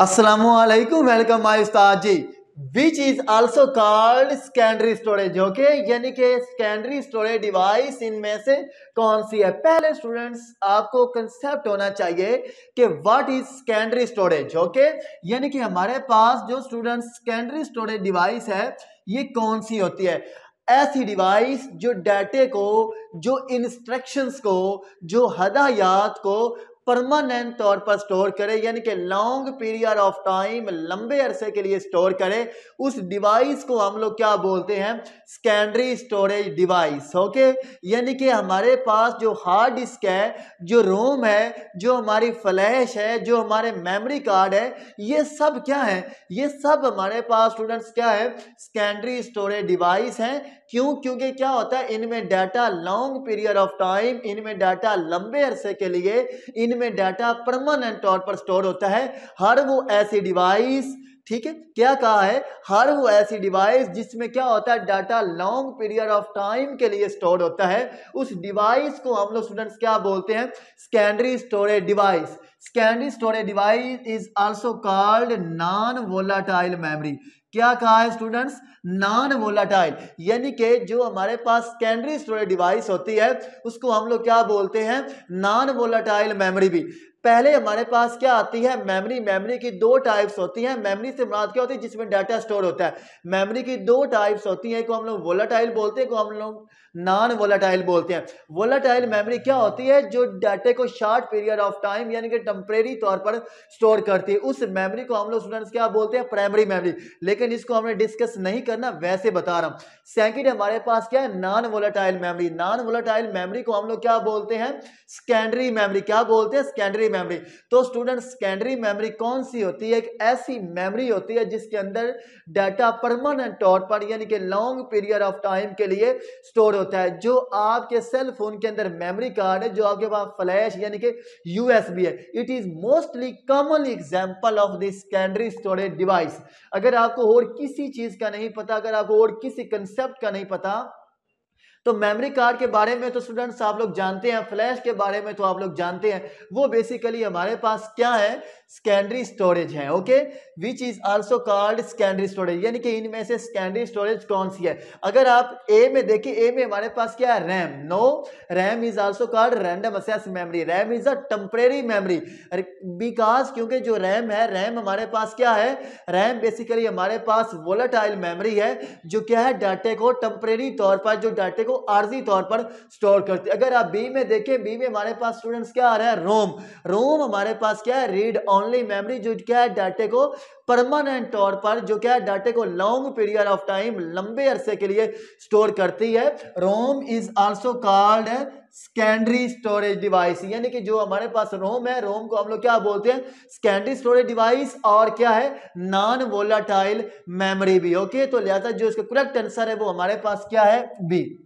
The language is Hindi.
असलकुम वेलकम माई उस्ताद जी which is also called secondary storage okay यानी कि सेकेंडरी स्टोरेज डिवाइस इनमें से कौन सी है पहले स्टूडेंट्स आपको कंसेप्ट होना चाहिए कि what is secondary storage okay यानी कि हमारे पास जो स्टूडेंट सेकेंडरी स्टोरेज डिवाइस है ये कौन सी होती है ऐसी डिवाइस जो डाटे को जो इंस्ट्रक्शंस को जो हदायात को परमानेंट तौर पर स्टोर करे यानी कि लॉन्ग पीरियड ऑफ टाइम लंबे अरसे के लिए स्टोर करे उस डिवाइस को हम लोग क्या बोलते हैं सेकेंडरी स्टोरेज डिवाइस ओके यानी कि हमारे पास जो हार्ड डिस्क है जो रोम है जो हमारी फ्लैश है जो हमारे मेमोरी कार्ड है ये सब क्या है ये सब हमारे पास स्टूडेंट्स क्या है सेकेंडरी स्टोरेज डिवाइस हैं क्यों क्योंकि क्या होता है इनमें data long period of time इनमें डाटा लंबे अरसे के लिए इनमें डाटा परमानेंट तौर पर स्टोर होता है हर वो ऐसी डिवाइस ठीक है क्या कहा है हर वो ऐसी डिवाइस जिसमें क्या होता है data long period of time के लिए स्टोर होता है उस डिवाइस को हम लोग स्टूडेंट्स क्या बोलते हैं secondary storage device secondary storage device is also called non volatile memory क्या कहा है स्टूडेंट्स नॉन वोलाटाइल यानी कि जो हमारे पास सेकेंडरी स्टोरेज डिवाइस होती है उसको हम लोग क्या बोलते हैं नॉन वोलाटाइल मेमोरी भी पहले हमारे पास क्या आती है मेमोरी मेमोरी की दो टाइप्स होती हैं मेमोरी से मुराद क्या होती है जिसमें डाटा स्टोर होता है मेमोरी की दो टाइप्स होती हैं को हम लोग वोलाटाइल बोलते हैं को हम लोग नॉन वोलाटाइल बोलते हैं वोलाटाइल मेमोरी क्या होती है जो डाटा को शॉर्ट पीरियड ऑफ टाइम यानी कि टेम्परेरी तौर पर स्टोर करती है उस मेमोरी को हम लोग स्टूडेंट्स क्या बोलते हैं प्राइमरी मेमोरी लेकिन इसको हमने डिस्कस नहीं करना वैसे बता रहा हूँ सेकेंड हमारे पास क्या है non volatile memory non volatile memory को हम लोग क्या बोलते हैं सेकेंडरी मेमोरी क्या बोलते हैं सेकेंडरी मेमोरी तो स्टूडेंट सेकेंडरी मेमोरी कौन सी होती है एक ऐसी मेमोरी होती है जिसके अंदर डाटा परमानेंट तौर पर यानी कि लॉन्ग पीरियड ऑफ टाइम के लिए स्टोर होता है जो आपके सेल फोन के अंदर मेमोरी कार्ड है जो आपके पास फ्लैश यानी कि यूएसबी है it is mostly common example of the secondary storage device अगर आपको और किसी चीज का नहीं पता अगर आपको और किसी कंसेप्ट का नहीं पता तो मेमोरी कार्ड के बारे में तो स्टूडेंट्स आप लोग जानते हैं फ्लैश के बारे में तो आप लोग जानते हैं वो बेसिकली हमारे पास क्या है सेकेंडरी स्टोरेज है okay which is also called secondary storage यानी कि इनमें से सेकेंडरी स्टोरेज कौन सी है अगर आप ए में देखिए ए में हमारे पास क्या है RAM no RAM is also called random access memory RAM is a temporary memory because क्योंकि जो रैम है रैम हमारे पास क्या है रैम बेसिकली हमारे पास वोलाटाइल मेमोरी है जो क्या है डाटे को टेम्परेरी तौर पर जो डाटे को आर्जी तौर पर स्टोर करते अगर आप बी में देखें बी में हमारे पास स्टूडेंट्स क्या आ रहा है रोम रोम हमारे पास क्या है रीड ओनली मेमोरी जो क्या है डाटे को परमानेंट तौर पर जो क्या है डाटे को लॉन्ग पीरियड ऑफ टाइम लंबे अरसे के लिए स्टोर करती है ROM is also called secondary storage device यानी कि जो हमारे पास रोम है रोम को हम लोग क्या बोलते हैं सेकेंडरी स्टोरेज डिवाइस और क्या है नॉन वोलाटाइल मेमोरी भी ओके तो लिहाजा जो इसका करेक्ट आंसर है वो हमारे पास क्या है बी